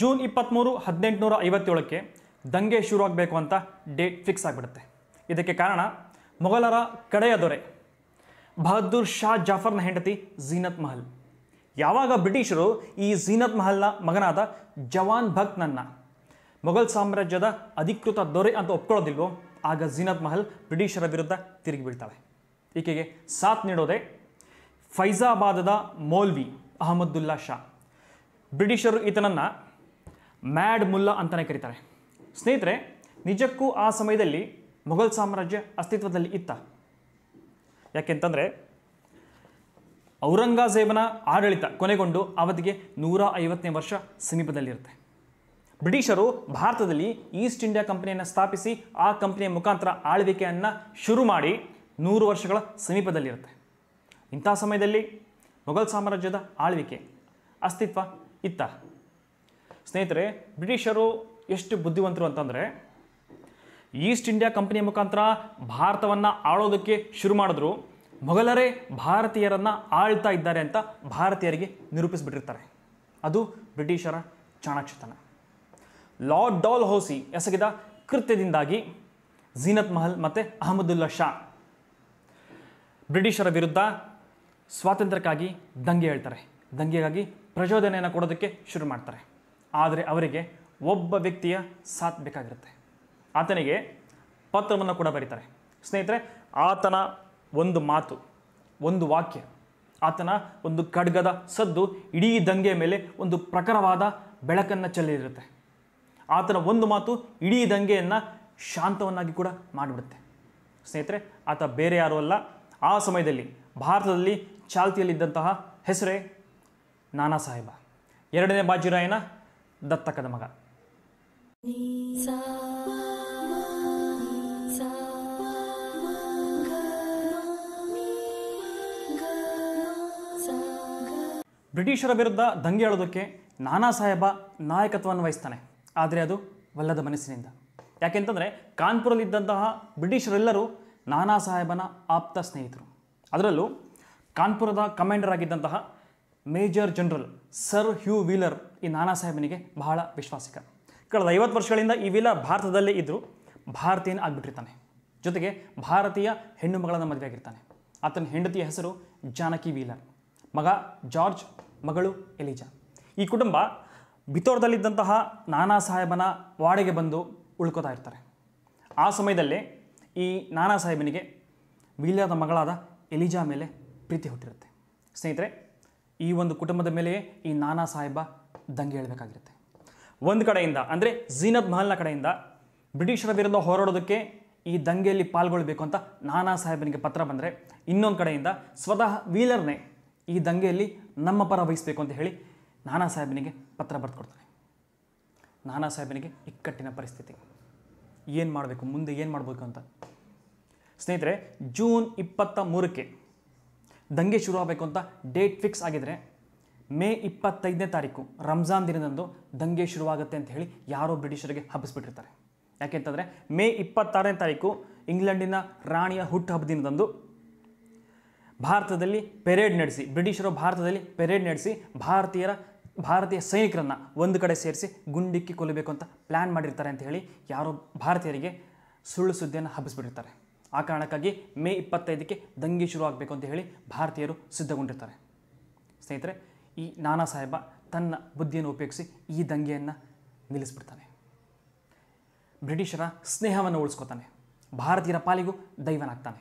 June ಇಪ್ಪತ್ತ್ಮೂರು ಹದಿನೆಂಟುನೂರ ಐವತ್ತೇಳಕ್ಕೆ ದಂಗೆ ಶುರುವಾಗಬೇಕು ಅಂತ ಡೇಟ್ ಫಿಕ್ಸ್ ಆಗಿಬಿಡುತ್ತೆ ಇದಕ್ಕೆ ಕಾರಣ ಮೊಘಲರ ಕಡೆಯ ದೊರೆ ಬಹದ್ದೂರ್ ಶಾ ಜಾಫರ್ನ ಹೆಂಡತಿ ಜೀನತ್ ಮಹಲ್ ಯಾವಾಗ ಬ್ರಿಟಿಷರು ಈ ಜೀನತ್ ಮಹಲ್ನ ಮಗನಾದ ಜವಾನ್ ನನ್ನ ಮೊಘಲ್ ಸಾಮ್ರಾಜ್ಯದ ಅಧಿಕೃತ ದೊರೆ ಅಂತ ಒಪ್ಕೊಳ್ಳೋದಿಲ್ವೋ ಆಗ ಜೀನತ್ ಮಹಲ್ ಬ್ರಿಟಿಷರ ವಿರುದ್ಧ ತಿರುಗಿ ಬೀಳ್ತಾಳೆ ಈಕೆಗೆ ಸಾಥ್ ನೀಡೋದೆ ಫೈಜಾಬಾದದ ಮೌಲ್ವಿ ಅಹಮದುಲ್ಲಾ ಶಾ ಬ್ರಿಟಿಷರು ಈತನನ್ನು ಮ್ಯಾಡ್ ಮುಲ್ಲಾ ಅಂತಲೇ ಕರೀತಾರೆ ಸ್ನೇಹಿತರೆ ನಿಜಕ್ಕೂ ಆ ಸಮಯದಲ್ಲಿ ಮೊಘಲ್ ಸಾಮ್ರಾಜ್ಯ ಅಸ್ತಿತ್ವದಲ್ಲಿ ಇತ್ತ ಯಾಕೆಂತಂದರೆ ಔರಂಗಜೇಬನ ಆಡಳಿತ ಕೊನೆಗೊಂಡು ಅವಧಿಗೆ ನೂರ ಐವತ್ತನೇ ವರ್ಷ ಸಮೀಪದಲ್ಲಿರುತ್ತೆ ಬ್ರಿಟಿಷರು ಭಾರತದಲ್ಲಿ ಈಸ್ಟ್ ಇಂಡಿಯಾ ಕಂಪನಿಯನ್ನು ಸ್ಥಾಪಿಸಿ ಆ ಕಂಪನಿಯ ಮುಖಾಂತರ ಆಳ್ವಿಕೆಯನ್ನು ಶುರು ಮಾಡಿ ನೂರು ವರ್ಷಗಳ ಸಮೀಪದಲ್ಲಿರುತ್ತೆ ಇಂಥ ಸಮಯದಲ್ಲಿ ಮೊಘಲ್ ಸಾಮ್ರಾಜ್ಯದ ಆಳ್ವಿಕೆ ಅಸ್ತಿತ್ವ ಇತ್ತ ಸ್ನೇಹಿತರೆ ಬ್ರಿಟಿಷರು ಎಷ್ಟು ಬುದ್ಧಿವಂತರು ಅಂತಂದರೆ ಈಸ್ಟ್ ಇಂಡಿಯಾ ಕಂಪನಿಯ ಮುಖಾಂತರ ಭಾರತವನ್ನು ಆಳೋದಕ್ಕೆ ಶುರು ಮಾಡಿದ್ರು ಮೊಘಲರೇ ಭಾರತೀಯರನ್ನು ಆಳ್ತಾ ಇದ್ದಾರೆ ಅಂತ ಭಾರತೀಯರಿಗೆ ನಿರೂಪಿಸಿಬಿಟ್ಟಿರ್ತಾರೆ ಅದು ಬ್ರಿಟಿಷರ ಚಾಣಾಕ್ಷತನ ಲಾರ್ಡ್ ಡಾಲ್ ಹೌಸಿ ಎಸಗಿದ ಕೃತ್ಯದಿಂದಾಗಿ ಜೀನತ್ ಮಹಲ್ ಮತ್ತು ಅಹಮದುಲ್ಲಾ ಶಾ ಬ್ರಿಟಿಷರ ವಿರುದ್ಧ ಸ್ವಾತಂತ್ರ್ಯಕ್ಕಾಗಿ ದಂಗೆ ಹೇಳ್ತಾರೆ ದಂಗೆಗಾಗಿ ಪ್ರಚೋದನೆಯನ್ನು ಕೊಡೋದಕ್ಕೆ ಶುರು ಮಾಡ್ತಾರೆ ಆದರೆ ಅವರಿಗೆ ಒಬ್ಬ ವ್ಯಕ್ತಿಯ ಸಾಥ್ ಬೇಕಾಗಿರುತ್ತೆ ಆತನಿಗೆ ಪತ್ರವನ್ನು ಕೂಡ ಬರೀತಾರೆ ಸ್ನೇಹಿತರೆ ಆತನ ಒಂದು ಮಾತು ಒಂದು ವಾಕ್ಯ ಆತನ ಒಂದು ಖಡ್ಗದ ಸದ್ದು ಇಡೀ ದಂಗೆಯ ಮೇಲೆ ಒಂದು ಪ್ರಖರವಾದ ಬೆಳಕನ್ನು ಚೆಲ್ಲಿರುತ್ತೆ ಆತನ ಒಂದು ಮಾತು ಇಡೀ ದಂಗೆಯನ್ನು ಶಾಂತವನ್ನಾಗಿ ಕೂಡ ಮಾಡಿಬಿಡುತ್ತೆ ಸ್ನೇಹಿತರೆ ಆತ ಬೇರೆ ಯಾರೂ ಅಲ್ಲ ಆ ಸಮಯದಲ್ಲಿ ಭಾರತದಲ್ಲಿ ಚಾಲ್ತಿಯಲ್ಲಿದ್ದಂತಹ ಹೆಸರೇ ನಾನಾ ಸಾಹೇಬ ಎರಡನೇ ಬಾಜಿರಾಯನ ದತ್ತಕದ ಮಗ ಬ್ರಿಟಿಷರ ವಿರುದ್ಧ ದಂಗೆ ಹೇಳೋದಕ್ಕೆ ನಾನಾ ಸಾಹೇಬ ನಾಯಕತ್ವವನ್ನು ವಹಿಸ್ತಾನೆ ಆದರೆ ಅದು ವಲ್ಲದ ಮನಸ್ಸಿನಿಂದ ಯಾಕೆಂತಂದರೆ ಕಾನ್ಪುರಲ್ಲಿದ್ದಂತಹ ಬ್ರಿಟಿಷರೆಲ್ಲರೂ ನಾನಾ ಸಾಹೇಬನ ಆಪ್ತ ಸ್ನೇಹಿತರು ಅದರಲ್ಲೂ ಕಾನ್ಪುರದ ಕಮಾಂಡರ್ ಆಗಿದ್ದಂತಹ major general sir Hugh Wheeler ಈ ನಾನಾ ಸಾಹೇಬನಿಗೆ ಬಹಳ ವಿಶ್ವಾಸಿಕ ಕಳೆದ ಐವತ್ತು ವರ್ಷಗಳಿಂದ ಈ ವೀಲರ್ ಭಾರತದಲ್ಲೇ ಇದ್ದರೂ ಭಾರತೀಯನ ಆಗಿಬಿಟ್ಟಿರ್ತಾನೆ ಜೊತೆಗೆ ಭಾರತೀಯ ಹೆಣ್ಣು ಮಗಳನ್ನು ಮದುವೆಯಾಗಿರ್ತಾನೆ ಆತನ ಹೆಂಡತಿಯ ಹೆಸರು ಜಾನಕಿ ವೀಲರ್ ಮಗ ಜಾರ್ಜ್ ಮಗಳು ಎಲಿಜಾ ಈ ಕುಟುಂಬ ಬಿತ್ತೋರ್ದಲ್ಲಿದ್ದಂತಹ ನಾನಾ ಸಾಹೇಬನ ವಾಡೆಗೆ ಬಂದು ಉಳ್ಕೋತಾ ಇರ್ತಾರೆ ಆ ಸಮಯದಲ್ಲೇ ಈ ನಾನಾ ಸಾಹೇಬನಿಗೆ ವೀಲ್ಯದ ಮಗಳಾದ ಎಲಿಜಾ ಮೇಲೆ ಪ್ರೀತಿ ಹುಟ್ಟಿರುತ್ತೆ ಸ್ನೇಹಿತರೆ ಈ ಒಂದು ಕುಟುಂಬದ ಮೇಲೆಯೇ ಈ ನಾನಾ ಸಾಹೇಬ ದಂಗೆ ಹೇಳಬೇಕಾಗಿರುತ್ತೆ ಒಂದು ಕಡೆಯಿಂದ ಅಂದರೆ ಜೀನತ್ ಮಹಲ್ನ ಕಡೆಯಿಂದ ಬ್ರಿಟಿಷರ ವಿರುದ್ಧ ಹೋರಾಡೋದಕ್ಕೆ ಈ ದಂಗೆಯಲ್ಲಿ ಪಾಲ್ಗೊಳ್ಬೇಕು ಅಂತ ನಾನಾ ಸಾಹೇಬನಿಗೆ ಪತ್ರ ಬಂದರೆ ಇನ್ನೊಂದು ಕಡೆಯಿಂದ ಸ್ವತಃ ವೀಲರ್ನೇ ಈ ದಂಗೆಯಲ್ಲಿ ನಮ್ಮ ಪರ ವಹಿಸಬೇಕು ಅಂತ ಹೇಳಿ ನಾನಾ ಸಾಹೇಬನಿಗೆ ಪತ್ರ ಬರೆದುಕೊಡ್ತಾನೆ ನಾನಾ ಸಾಹೇಬನಿಗೆ ಇಕ್ಕಟ್ಟಿನ ಪರಿಸ್ಥಿತಿ ಏನು ಮಾಡಬೇಕು ಮುಂದೆ ಏನು ಮಾಡಬೇಕು ಅಂತ ಸ್ನೇಹಿತರೆ ಜೂನ್ ಇಪ್ಪತ್ತ ಮೂರಕ್ಕೆ ದಂಗೆ ಶುರು ಆಗಬೇಕು ಅಂತ ಡೇಟ್ ಫಿಕ್ಸ್ ಆಗಿದರೆ ಮೇ ಇಪ್ಪತ್ತೈದನೇ ತಾರೀಕು ರಂಜಾನ್ ದಿನದಂದು ದಂಗೆ ಶುರುವಾಗುತ್ತೆ ಅಂತ ಹೇಳಿ ಯಾರೋ ಬ್ರಿಟಿಷರಿಗೆ ಹಬ್ಬಿಸ್ಬಿಟ್ಟಿರ್ತಾರೆ ಯಾಕೆಂತಂದರೆ ಮೇ ಇಪ್ಪತ್ತಾರನೇ ತಾರೀಕು ಇಂಗ್ಲೆಂಡಿನ ರಾಣಿಯ ಹುಟ್ಟುಹಬ್ಬ ದಿನದಂದು ಭಾರತದಲ್ಲಿ ಪೆರೇಡ್ ನಡೆಸಿ ಬ್ರಿಟಿಷರು ಭಾರತದಲ್ಲಿ ಪೆರೇಡ್ ನಡೆಸಿ ಭಾರತೀಯರ ಭಾರತೀಯ ಸೈನಿಕರನ್ನು ಒಂದು ಕಡೆ ಸೇರಿಸಿ ಗುಂಡಿಕ್ಕಿ ಕೊಲ್ಲಬೇಕು ಅಂತ ಪ್ಲ್ಯಾನ್ ಮಾಡಿರ್ತಾರೆ ಅಂತ ಹೇಳಿ ಯಾರೋ ಭಾರತೀಯರಿಗೆ ಸುಳ್ಳು ಸುದ್ದಿಯನ್ನು ಹಬ್ಬಿಸ್ಬಿಟ್ಟಿರ್ತಾರೆ ಆ ಕಾರಣಕ್ಕಾಗಿ ಮೇ ಇಪ್ಪತ್ತೈದಕ್ಕೆ ದಂಗೆ ಶುರು ಆಗಬೇಕು ಅಂತ ಹೇಳಿ ಭಾರತೀಯರು ಸಿದ್ಧಗೊಂಡಿರ್ತಾರೆ ಸ್ನೇಹಿತರೆ ಈ ನಾನಾ ಸಾಹೇಬ ತನ್ನ ಬುದ್ಧಿಯನ್ನು ಉಪಯೋಗಿಸಿ ಈ ದಂಗೆಯನ್ನು ನಿಲ್ಲಿಸ್ಬಿಡ್ತಾನೆ ಬ್ರಿಟಿಷರ ಸ್ನೇಹವನ್ನು ಉಳಿಸ್ಕೋತಾನೆ ಭಾರತೀಯರ ಪಾಲಿಗೂ ದೈವನಾಗ್ತಾನೆ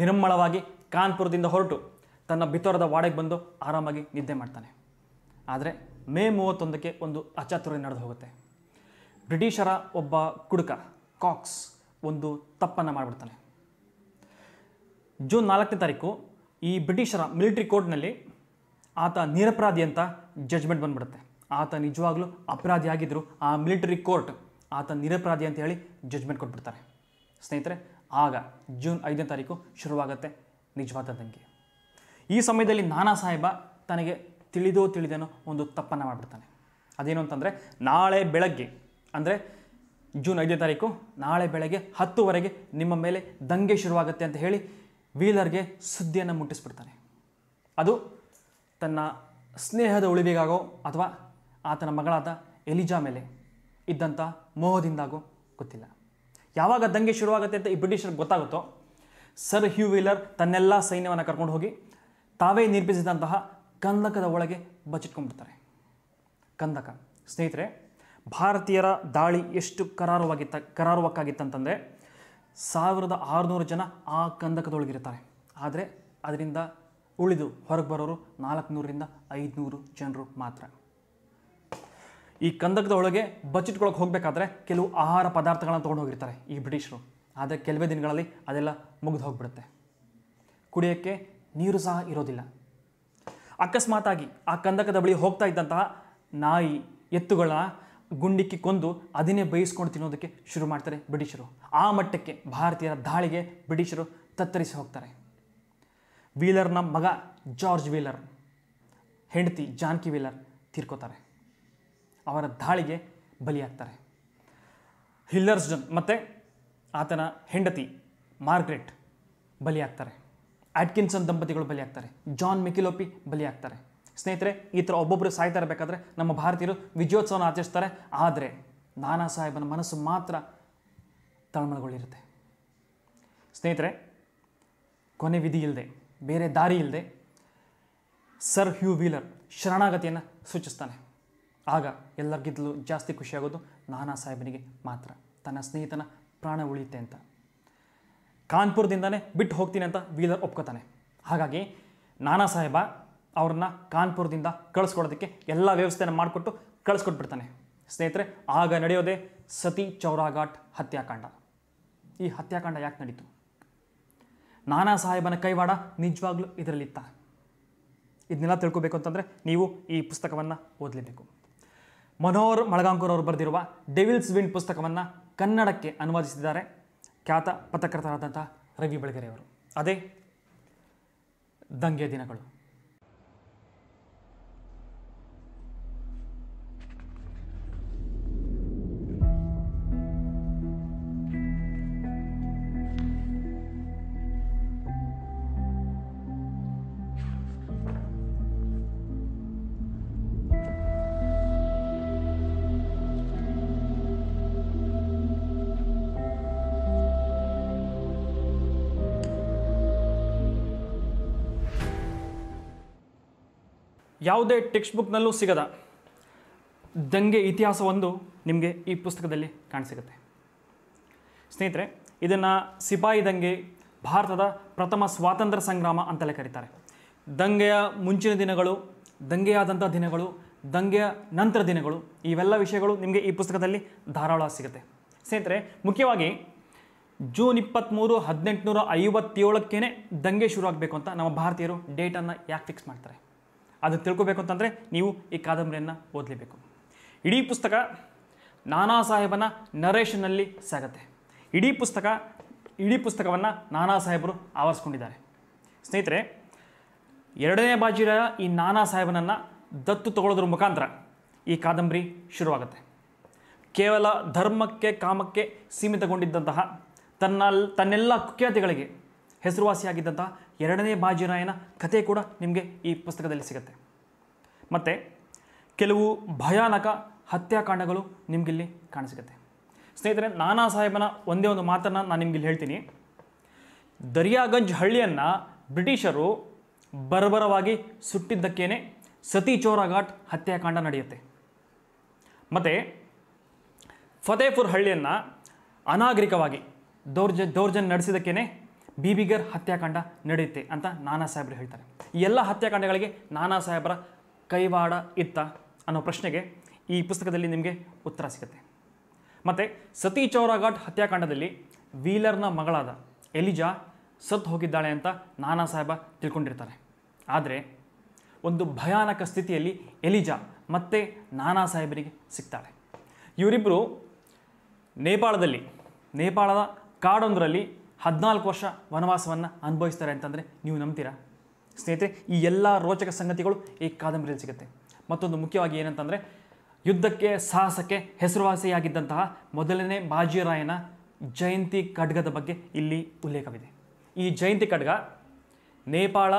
ನಿರಮ್ಮಳವಾಗಿ ಕಾನ್ಪುರದಿಂದ ಹೊರಟು ತನ್ನ ಬಿತ್ತೋರದ ವಾಡೆಗೆ ಬಂದು ಆರಾಮಾಗಿ ನಿದ್ದೆ ಮಾಡ್ತಾನೆ ಆದರೆ ಮೇ ಮೂವತ್ತೊಂದಕ್ಕೆ ಒಂದು ಅಚಾತುರ್ಯ ನಡೆದು ಹೋಗುತ್ತೆ ಬ್ರಿಟಿಷರ ಒಬ್ಬ ಕುಡುಕ ಕಾಕ್ಸ್ ಒಂದು ತಪ್ಪನ್ನು ಮಾಡಿಬಿಡ್ತಾನೆ ಜೂನ್ ನಾಲ್ಕನೇ ತಾರೀಕು ಈ ಬ್ರಿಟಿಷರ ಮಿಲಿಟರಿ ಕೋರ್ಟ್ನಲ್ಲಿ ಆತ ನಿರಪರಾಧಿ ಅಂತ ಜಡ್ಜ್ಮೆಂಟ್ ಬಂದ್ಬಿಡುತ್ತೆ ಆತ ನಿಜವಾಗ್ಲೂ ಅಪರಾಧಿ ಆಗಿದ್ದರೂ ಆ ಮಿಲಿಟರಿ ಕೋರ್ಟ್ ಆತ ನಿರಪರಾಧಿ ಅಂತ ಹೇಳಿ ಜಡ್ಜ್ಮೆಂಟ್ ಕೊಟ್ಬಿಡ್ತಾರೆ ಸ್ನೇಹಿತರೆ ಆಗ ಜೂನ್ ಐದನೇ ತಾರೀಕು ಶುರುವಾಗುತ್ತೆ ನಿಜವಾದ ದಂಗೆ ಈ ಸಮಯದಲ್ಲಿ ನಾನಾ ಸಾಹೇಬ ತನಗೆ ತಿಳಿದೋ ತಿಳಿದೇನೋ ಒಂದು ತಪ್ಪನ್ನು ಮಾಡಿಬಿಡ್ತಾನೆ ಅದೇನು ಅಂತಂದರೆ ನಾಳೆ ಬೆಳಗ್ಗೆ ಅಂದರೆ ಜೂನ್ ಐದನೇ ತಾರೀಕು ನಾಳೆ ಬೆಳಗ್ಗೆ ಹತ್ತುವರೆಗೆ ನಿಮ್ಮ ಮೇಲೆ ದಂಗೆ ಶುರುವಾಗುತ್ತೆ ಅಂತ ಹೇಳಿ ವೀಲರ್ಗೆ ಸುದ್ದಿಯನ್ನು ಮುಟ್ಟಿಸ್ಬಿಡ್ತಾನೆ ಅದು ತನ್ನ ಸ್ನೇಹದ ಉಳಿವಿಗಾಗೋ ಅಥವಾ ಆತನ ಮಗಳಾದ ಎಲಿಜಾ ಮೇಲೆ ಇದ್ದಂಥ ಮೋಹದಿಂದಾಗೋ ಗೊತ್ತಿಲ್ಲ ಯಾವಾಗ ದಂಗೆ ಶುರುವಾಗುತ್ತೆ ಅಂತ ಈ ಬ್ರಿಟಿಷರಿಗೆ ಗೊತ್ತಾಗುತ್ತೋ ಸರ್ ಹ್ಯೂ ವೀಲರ್ ತನ್ನೆಲ್ಲ ಸೈನ್ಯವನ್ನು ಕರ್ಕೊಂಡು ಹೋಗಿ ತಾವೇ ನಿರ್ಮಿಸಿದಂತಹ ಕಂದಕದ ಒಳಗೆ ಬಚ್ಚಿಟ್ಕೊಂಡ್ಬಿಡ್ತಾರೆ ಕಂದಕ ಸ್ನೇಹಿತರೆ ಭಾರತೀಯರ ದಾಳಿ ಎಷ್ಟು ಕರಾರುವಾಗಿತ್ತ ಕರಾರುವಕ್ಕಾಗಿತ್ತಂತಂದರೆ ಸಾವಿರದ ಆರುನೂರು ಜನ ಆ ಕಂದಕದೊಳಗಿರ್ತಾರೆ ಆದರೆ ಅದರಿಂದ ಉಳಿದು ಹೊರಗೆ ಬರೋರು ನಾಲ್ಕುನೂರರಿಂದ ಐದುನೂರು ಜನರು ಮಾತ್ರ ಈ ಕಂದಕದ ಒಳಗೆ ಬಚ್ಚಿಟ್ಕೊಳಕ್ಕೆ ಹೋಗಬೇಕಾದ್ರೆ ಕೆಲವು ಆಹಾರ ಪದಾರ್ಥಗಳನ್ನ ತೊಗೊಂಡು ಹೋಗಿರ್ತಾರೆ ಈ ಬ್ರಿಟಿಷರು ಆದರೆ ಕೆಲವೇ ದಿನಗಳಲ್ಲಿ ಅದೆಲ್ಲ ಮುಗಿದು ಹೋಗಿಬಿಡುತ್ತೆ ಕುಡಿಯೋಕ್ಕೆ ನೀರು ಸಹ ಇರೋದಿಲ್ಲ ಅಕಸ್ಮಾತಾಗಿ ಆ ಕಂದಕದ ಬಳಿ ಹೋಗ್ತಾ ಇದ್ದಂತಹ ನಾಯಿ ಎತ್ತುಗಳನ್ನ ಗುಂಡಿಕ್ಕಿ ಕೊಂದು ಅದನ್ನೇ ಬೇಯಿಸ್ಕೊಂಡು ತಿನ್ನೋದಕ್ಕೆ ಶುರು ಮಾಡ್ತಾರೆ ಬ್ರಿಟಿಷರು ಆ ಮಟ್ಟಕ್ಕೆ ಭಾರತೀಯರ ದಾಳಿಗೆ ಬ್ರಿಟಿಷರು ತತ್ತರಿಸಿ ಹೋಗ್ತಾರೆ ವೀಲರ್ನ ಮಗ ಜಾರ್ಜ್ ವೀಲರ್ ಹೆಂಡತಿ ಜಾನ್ಕಿ ವೀಲರ್ ತೀರ್ಕೋತಾರೆ ಅವರ ದಾಳಿಗೆ ಬಲಿಯಾಗ್ತಾರೆ ಹಿಲ್ಲರ್ಸ್ಡನ್ ಮತ್ತು ಆತನ ಹೆಂಡತಿ ಮಾರ್ಗ್ರೆಟ್ ಬಲಿಯಾಗ್ತಾರೆ ಆಟ್ಕಿನ್ಸನ್ ದಂಪತಿಗಳು ಬಲಿಯಾಗ್ತಾರೆ ಜಾನ್ ಮಿಕಿಲೋಪಿ ಬಲಿಯಾಗ್ತಾರೆ ಸ್ನೇಹಿತರೆ ಈ ಥರ ಒಬ್ಬೊಬ್ಬರು ಸಾಯ್ತಾ ಇರಬೇಕಾದ್ರೆ ನಮ್ಮ ಭಾರತೀಯರು ವಿಜಯೋತ್ಸವನ ಆಚರಿಸ್ತಾರೆ ಆದರೆ ನಾನಾ ಸಾಹೇಬನ ಮನಸ್ಸು ಮಾತ್ರ ತಳಮಳಗೊಳ್ಳಿರುತ್ತೆ ಸ್ನೇಹಿತರೆ ಕೊನೆ ವಿಧಿ ಇಲ್ಲದೆ ಬೇರೆ ದಾರಿ ಇಲ್ಲದೆ ಸರ್ ಹ್ಯೂ ವೀಲರ್ ಶರಣಾಗತಿಯನ್ನು ಸೂಚಿಸ್ತಾನೆ ಆಗ ಎಲ್ಲರಿಗಿದ್ಲು ಜಾಸ್ತಿ ಖುಷಿಯಾಗೋದು ನಾನಾ ಸಾಹೇಬನಿಗೆ ಮಾತ್ರ ತನ್ನ ಸ್ನೇಹಿತನ ಪ್ರಾಣ ಉಳಿಯುತ್ತೆ ಅಂತ ಕಾನ್ಪುರದಿಂದನೇ ಬಿಟ್ಟು ಹೋಗ್ತೀನಿ ಅಂತ ವೀಲರ್ ಒಪ್ಕೋತಾನೆ ಹಾಗಾಗಿ ನಾನಾ ಸಾಹೇಬ ಅವ್ರನ್ನ ಕಾನ್ಪುರದಿಂದ ಕಳಿಸ್ಕೊಡೋದಕ್ಕೆ ಎಲ್ಲ ವ್ಯವಸ್ಥೆನ ಮಾಡಿಕೊಟ್ಟು ಕಳಿಸ್ಕೊಟ್ಬಿಡ್ತಾನೆ ಸ್ನೇಹಿತರೆ ಆಗ ನಡೆಯೋದೇ ಸತಿ ಚೌರಾಘಾಟ್ ಹತ್ಯಾಕಾಂಡ ಈ ಹತ್ಯಾಕಾಂಡ ಯಾಕೆ ನಡೀತು ನಾನಾ ಸಾಹೇಬನ ಕೈವಾಡ ನಿಜವಾಗ್ಲೂ ಇದರಲ್ಲಿತ್ತ ಇದನ್ನೆಲ್ಲ ತಿಳ್ಕೋಬೇಕು ಅಂತಂದರೆ ನೀವು ಈ ಪುಸ್ತಕವನ್ನು ಓದಲೇಬೇಕು ಮನೋಹರ್ ಮಳಗಾಂಕೂರ್ ಅವರು ಬರೆದಿರುವ ಡೆವಿಲ್ಸ್ ವಿಂಡ್ ಪುಸ್ತಕವನ್ನು ಕನ್ನಡಕ್ಕೆ ಅನುವಾದಿಸಿದ್ದಾರೆ ಖ್ಯಾತ ಪತ್ರಕರ್ತರಾದಂಥ ರವಿ ಬೆಳಗೆರೆಯವರು ಅದೇ ದಂಗೆ ದಿನಗಳು ಯಾವುದೇ ಟೆಕ್ಸ್ಟ್ ಬುಕ್ನಲ್ಲೂ ಸಿಗದ ದಂಗೆ ಇತಿಹಾಸವೊಂದು ನಿಮಗೆ ಈ ಪುಸ್ತಕದಲ್ಲಿ ಕಾಣಿಸಿಗುತ್ತೆ ಸ್ನೇಹಿತರೆ ಇದನ್ನು ಸಿಪಾಯಿ ದಂಗೆ ಭಾರತದ ಪ್ರಥಮ ಸ್ವಾತಂತ್ರ್ಯ ಸಂಗ್ರಾಮ ಅಂತಲೇ ಕರೀತಾರೆ ದಂಗೆಯ ಮುಂಚಿನ ದಿನಗಳು ದಂಗೆಯಾದಂಥ ದಿನಗಳು ದಂಗೆಯ ನಂತರ ದಿನಗಳು ಇವೆಲ್ಲ ವಿಷಯಗಳು ನಿಮಗೆ ಈ ಪುಸ್ತಕದಲ್ಲಿ ಧಾರಾಳ ಸಿಗುತ್ತೆ ಸ್ನೇಹಿತರೆ ಮುಖ್ಯವಾಗಿ ಜೂನ್ ಇಪ್ಪತ್ತ್ಮೂರು ಹದಿನೆಂಟುನೂರ ಐವತ್ತೇಳಕ್ಕೇ ದಂಗೆ ಶುರು ಆಗಬೇಕು ಅಂತ ನಮ್ಮ ಭಾರತೀಯರು ಡೇಟನ್ನು ಯಾಕೆ ಫಿಕ್ಸ್ ಮಾಡ್ತಾರೆ ಅದನ್ನು ತಿಳ್ಕೋಬೇಕು ಅಂತಂದರೆ ನೀವು ಈ ಕಾದಂಬರಿಯನ್ನು ಓದಲೇಬೇಕು ಇಡೀ ಪುಸ್ತಕ ನಾನಾ ಸಾಹೇಬನ ನರೇಶನಲ್ಲಿ ಸಾಗತ್ತೆ ಇಡೀ ಪುಸ್ತಕ ಇಡೀ ಪುಸ್ತಕವನ್ನು ನಾನಾ ಸಾಹೇಬರು ಆವರಿಸ್ಕೊಂಡಿದ್ದಾರೆ ಸ್ನೇಹಿತರೆ ಎರಡನೇ ಬಾಜಿರ ಈ ನಾನಾ ಸಾಹೇಬನನ್ನು ದತ್ತು ತಗೊಳ್ಳೋದ್ರ ಮುಖಾಂತರ ಈ ಕಾದಂಬರಿ ಶುರುವಾಗುತ್ತೆ ಕೇವಲ ಧರ್ಮಕ್ಕೆ ಕಾಮಕ್ಕೆ ಸೀಮಿತಗೊಂಡಿದ್ದಂತಹ ತನ್ನ ತನ್ನೆಲ್ಲ ಕುಖ್ಯಾತಿಗಳಿಗೆ ಹೆಸರುವಾಸಿಯಾಗಿದ್ದಂತಹ ಎರಡನೇ ಬಾಜಿರಾಯನ ಕಥೆ ಕೂಡ ನಿಮಗೆ ಈ ಪುಸ್ತಕದಲ್ಲಿ ಸಿಗುತ್ತೆ ಮತ್ತು ಕೆಲವು ಭಯಾನಕ ಹತ್ಯಾಕಾಂಡಗಳು ನಿಮಗಿಲ್ಲಿ ಕಾಣಸಿಗುತ್ತೆ ಸ್ನೇಹಿತರೆ ನಾನಾ ಸಾಹೇಬನ ಒಂದೇ ಒಂದು ಮಾತನ್ನು ನಾನು ನಿಮಗಿಲ್ಲಿ ಹೇಳ್ತೀನಿ ದರಿಯಾಗಂಜ್ ಹಳ್ಳಿಯನ್ನು ಬ್ರಿಟಿಷರು ಬರಬರವಾಗಿ ಸುಟ್ಟಿದ್ದಕ್ಕೇನೆ ಸತಿ ಚೋರಾಘಾಟ್ ಹತ್ಯಾಕಾಂಡ ನಡೆಯುತ್ತೆ ಮತ್ತು ಫತೇಪುರ್ ಹಳ್ಳಿಯನ್ನು ಅನಾಗರಿಕವಾಗಿ ದೌರ್ಜ ದೌರ್ಜನ್ಯ ನಡೆಸಿದಕ್ಕೇನೆ ಬಿಬಿಗರ್ ಹತ್ಯಾಕಾಂಡ ನಡೆಯುತ್ತೆ ಅಂತ ನಾನಾ ಸಾಹೇಬರು ಹೇಳ್ತಾರೆ ಎಲ್ಲ ಹತ್ಯಾಕಾಂಡಗಳಿಗೆ ನಾನಾ ಸಾಹೇಬರ ಕೈವಾಡ ಇತ್ತ ಅನ್ನೋ ಪ್ರಶ್ನೆಗೆ ಈ ಪುಸ್ತಕದಲ್ಲಿ ನಿಮಗೆ ಉತ್ತರ ಸಿಗುತ್ತೆ ಮತ್ತು ಸತಿ ಚೌರಾಘಾಟ್ ಹತ್ಯಾಕಾಂಡದಲ್ಲಿ ವೀಲರ್ನ ಮಗಳಾದ ಎಲಿಜಾ ಸತ್ತು ಹೋಗಿದ್ದಾಳೆ ಅಂತ ನಾನಾ ಸಾಹೇಬ ತಿಳ್ಕೊಂಡಿರ್ತಾರೆ ಆದರೆ ಒಂದು ಭಯಾನಕ ಸ್ಥಿತಿಯಲ್ಲಿ ಎಲಿಜಾ ಮತ್ತೆ ನಾನಾ ಸಾಹೇಬರಿಗೆ ಸಿಗ್ತಾಳೆ ಇವರಿಬ್ಬರು ನೇಪಾಳದಲ್ಲಿ ನೇಪಾಳದ ಕಾಡೊಂದರಲ್ಲಿ ಹದಿನಾಲ್ಕು ವರ್ಷ ವನವಾಸವನ್ನು ಅನುಭವಿಸ್ತಾರೆ ಅಂತಂದರೆ ನೀವು ನಂಬ್ತೀರಾ ಸ್ನೇಹಿತರೆ ಈ ಎಲ್ಲ ರೋಚಕ ಸಂಗತಿಗಳು ಈ ಕಾದಂಬರಿಯಲ್ಲಿ ಸಿಗುತ್ತೆ ಮತ್ತೊಂದು ಮುಖ್ಯವಾಗಿ ಏನಂತಂದರೆ ಯುದ್ಧಕ್ಕೆ ಸಾಹಸಕ್ಕೆ ಹೆಸರುವಾಸಿಯಾಗಿದ್ದಂತಹ ಮೊದಲನೇ ಬಾಜಿರಾಯನ ಜಯಂತಿ ಖಡ್ಗದ ಬಗ್ಗೆ ಇಲ್ಲಿ ಉಲ್ಲೇಖವಿದೆ ಈ ಜಯಂತಿ ಖಡ್ಗ ನೇಪಾಳ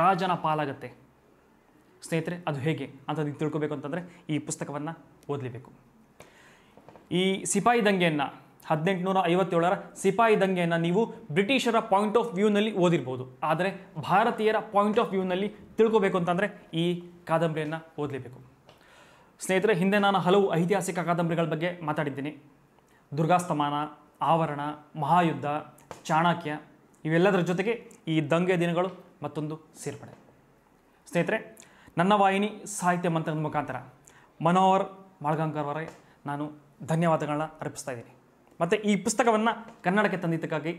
ರಾಜನ ಪಾಲಾಗತ್ತೆ ಸ್ನೇಹಿತರೆ ಅದು ಹೇಗೆ ಅಂತ ನೀವು ತಿಳ್ಕೊಬೇಕು ಅಂತಂದರೆ ಈ ಪುಸ್ತಕವನ್ನು ಓದಲಿಬೇಕು ಈ ಸಿಪಾಯಿ ದಂಗೆಯನ್ನು ಹದಿನೆಂಟುನೂರ ಐವತ್ತೇಳರ ಸಿಪಾಯಿ ದಂಗೆಯನ್ನು ನೀವು ಬ್ರಿಟಿಷರ ಪಾಯಿಂಟ್ ಆಫ್ ವ್ಯೂನಲ್ಲಿ ಓದಿರ್ಬೋದು ಆದರೆ ಭಾರತೀಯರ ಪಾಯಿಂಟ್ ಆಫ್ ವ್ಯೂನಲ್ಲಿ ತಿಳ್ಕೋಬೇಕು ಅಂತಂದರೆ ಈ ಕಾದಂಬರಿಯನ್ನು ಓದಲೇಬೇಕು ಸ್ನೇಹಿತರೆ ಹಿಂದೆ ನಾನು ಹಲವು ಐತಿಹಾಸಿಕ ಕಾದಂಬರಿಗಳ ಬಗ್ಗೆ ಮಾತಾಡಿದ್ದೀನಿ ದುರ್ಗಾಸ್ತಮಾನ ಆವರಣ ಮಹಾಯುದ್ಧ ಚಾಣಕ್ಯ ಇವೆಲ್ಲದರ ಜೊತೆಗೆ ಈ ದಂಗೆ ದಿನಗಳು ಮತ್ತೊಂದು ಸೇರ್ಪಡೆ ಸ್ನೇಹಿತರೆ ನನ್ನ ವಾಹಿನಿ ಸಾಹಿತ್ಯ ಮಂತ್ರದ ಮುಖಾಂತರ ಮನೋಹರ್ ಮಾಳ್ಗಂಕರ್ ಅವರೇ ನಾನು ಧನ್ಯವಾದಗಳನ್ನ ಅರ್ಪಿಸ್ತಾ ಇದ್ದೀನಿ ಮತ್ತು ಈ ಪುಸ್ತಕವನ್ನು ಕನ್ನಡಕ್ಕೆ ತಂದಿದ್ದಕ್ಕಾಗಿ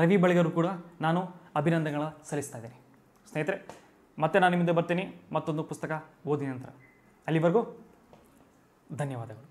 ರವಿ ಬಳಿಗರು ಕೂಡ ನಾನು ಅಭಿನಂದನೆಗಳ ಸಲ್ಲಿಸ್ತಾ ಇದ್ದೀನಿ ಸ್ನೇಹಿತರೆ ಮತ್ತೆ ನಾನು ನಿಮ್ಮಿಂದ ಬರ್ತೀನಿ ಮತ್ತೊಂದು ಪುಸ್ತಕ ಓದಿನ ನಂತರ ಅಲ್ಲಿವರೆಗೂ ಧನ್ಯವಾದಗಳು